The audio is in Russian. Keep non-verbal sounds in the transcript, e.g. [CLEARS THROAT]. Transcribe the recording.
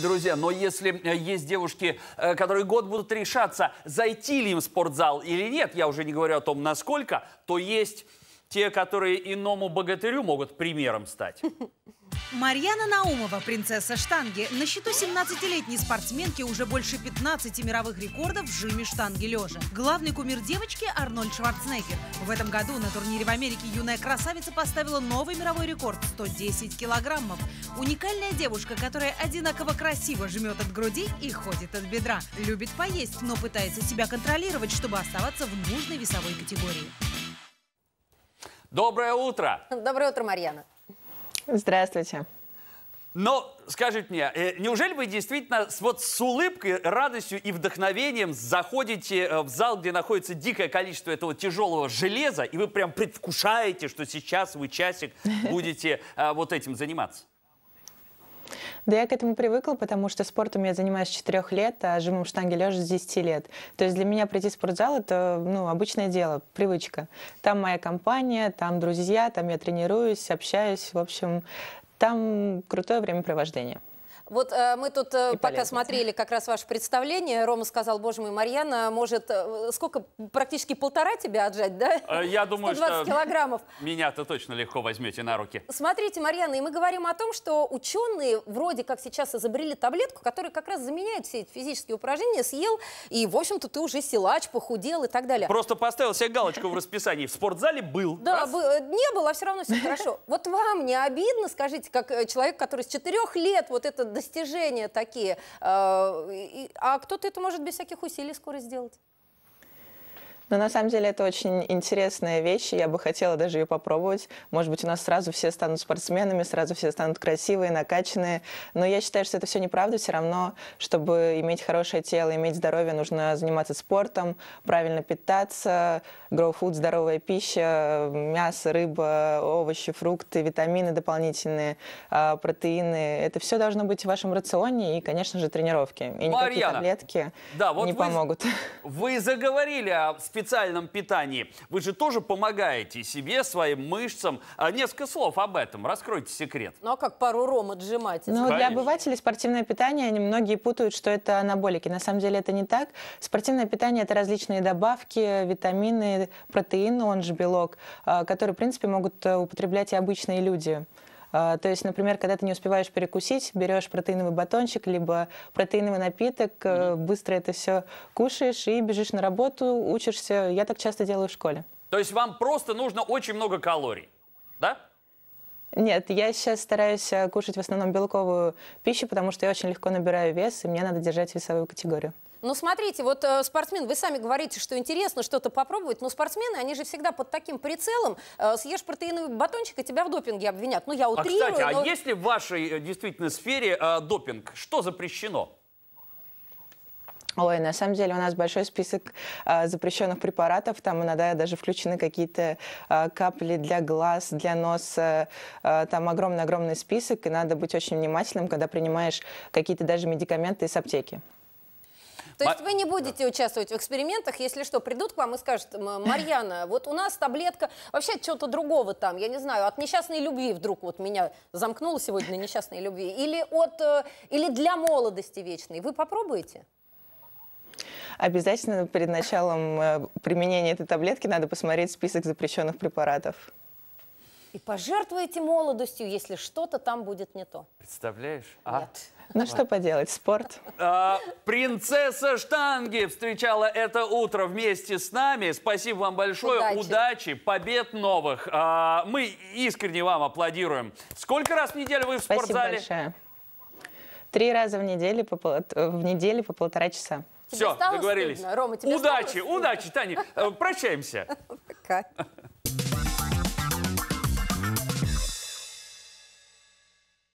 Друзья, но если э, есть девушки, э, которые год будут решаться, зайти ли им в спортзал или нет, я уже не говорю о том, насколько, то есть те, которые иному богатырю могут примером стать. Марьяна Наумова, принцесса штанги. На счету 17-летней спортсменки уже больше 15 мировых рекордов в жиме штанги лежа. Главный кумир девочки – Арнольд Шварценеггер. В этом году на турнире в Америке юная красавица поставила новый мировой рекорд – 110 килограммов. Уникальная девушка, которая одинаково красиво жмет от груди и ходит от бедра. Любит поесть, но пытается себя контролировать, чтобы оставаться в нужной весовой категории. Доброе утро! Доброе утро, Марьяна. Здравствуйте. Но скажите мне, э, неужели вы действительно с, вот с улыбкой, радостью и вдохновением заходите э, в зал, где находится дикое количество этого тяжелого железа, и вы прям предвкушаете, что сейчас вы часик будете э, вот этим заниматься? Да я к этому привыкла, потому что спортом я занимаюсь с 4 лет, а жимом штанги лежа с 10 лет. То есть для меня прийти в спортзал – это ну, обычное дело, привычка. Там моя компания, там друзья, там я тренируюсь, общаюсь. В общем, там крутое времяпровождение. Вот э, мы тут э, пока полезность. смотрели как раз ваше представление. Рома сказал, боже мой, Марьяна может... Э, сколько? Практически полтора тебя отжать, да? Э, я думаю, 120 что... килограммов. Меня-то точно легко возьмете на руки. Смотрите, Марьяна, и мы говорим о том, что ученые вроде как сейчас изобрели таблетку, которая как раз заменяет все эти физические упражнения. Съел, и, в общем-то, ты уже силач, похудел и так далее. Просто поставил себе галочку в расписании. В спортзале был. Да, э, не было, а все равно все хорошо. Вот вам не обидно, скажите, как э, человек, который с четырех лет вот этот достижения такие. Э, а кто-то это может без всяких усилий скоро сделать. Но на самом деле это очень интересная вещь, и я бы хотела даже ее попробовать. Может быть, у нас сразу все станут спортсменами, сразу все станут красивые, накачанные. Но я считаю, что это все неправда. Все равно, чтобы иметь хорошее тело, иметь здоровье, нужно заниматься спортом, правильно питаться, grow food, здоровая пища, мясо, рыба, овощи, фрукты, витамины дополнительные, а, протеины. Это все должно быть в вашем рационе и, конечно же, тренировки. И никакие Марьяна, таблетки да, вот не вы, помогут. Вы заговорили о специальности специальном питании. Вы же тоже помогаете себе, своим мышцам. А, несколько слов об этом. Раскройте секрет. Ну а как пару ром отжимать? Ну, Конечно. для обывателей спортивное питание, они многие путают, что это анаболики. На самом деле это не так. Спортивное питание – это различные добавки, витамины, протеин, он же белок, а, которые в принципе, могут э, употреблять и обычные люди. А, то есть, например, когда ты не успеваешь перекусить, берешь протеиновый батончик, либо протеиновый напиток, mm-hmm. быстро это все кушаешь и бежишь на работу, учишься. Я так часто делаю в школе. То есть вам просто нужно очень много калорий, да? Нет, я сейчас стараюсь э, кушать в основном белковую пищу, потому что я очень легко набираю вес, и мне надо держать весовую категорию. Ну смотрите, вот э, спортсмен, вы сами говорите, что интересно что-то попробовать, но спортсмены, они же всегда под таким прицелом, э, съешь протеиновый батончик, и тебя в допинге обвинят. Ну, я а, утрирую, А, кстати, но... а есть ли в вашей э, действительно сфере э, допинг? Что запрещено? Ой, на самом деле у нас большой список а, запрещенных препаратов. Там иногда даже включены какие-то а, капли для глаз, для носа. А, там огромный-огромный список, и надо быть очень внимательным, когда принимаешь какие-то даже медикаменты из аптеки. То есть вы не будете участвовать в экспериментах, если что, придут к вам и скажут, [CLEARS THROAT] Марьяна, вот у нас таблетка вообще чего-то другого там, я не знаю, от несчастной любви вдруг вот меня замкнуло сегодня на несчастной любви, или, от, э, или для молодости вечной. Вы попробуете? Обязательно перед началом э, применения этой таблетки надо посмотреть список запрещенных препаратов. И пожертвуйте молодостью, если что-то там будет не то. Представляешь? А? Ну что поделать, спорт. А, принцесса штанги встречала это утро вместе с нами. Спасибо вам большое. Удачи, Удачи побед новых. А, мы искренне вам аплодируем. Сколько раз в неделю вы в Спасибо спортзале? Большое. Три раза в неделю по, пол... Э, в неделю по полтора часа. Тебе Все, договорились. Рома, тебе удачи, удачи, Таня. Э, прощаемся. [LAUGHS] Пока.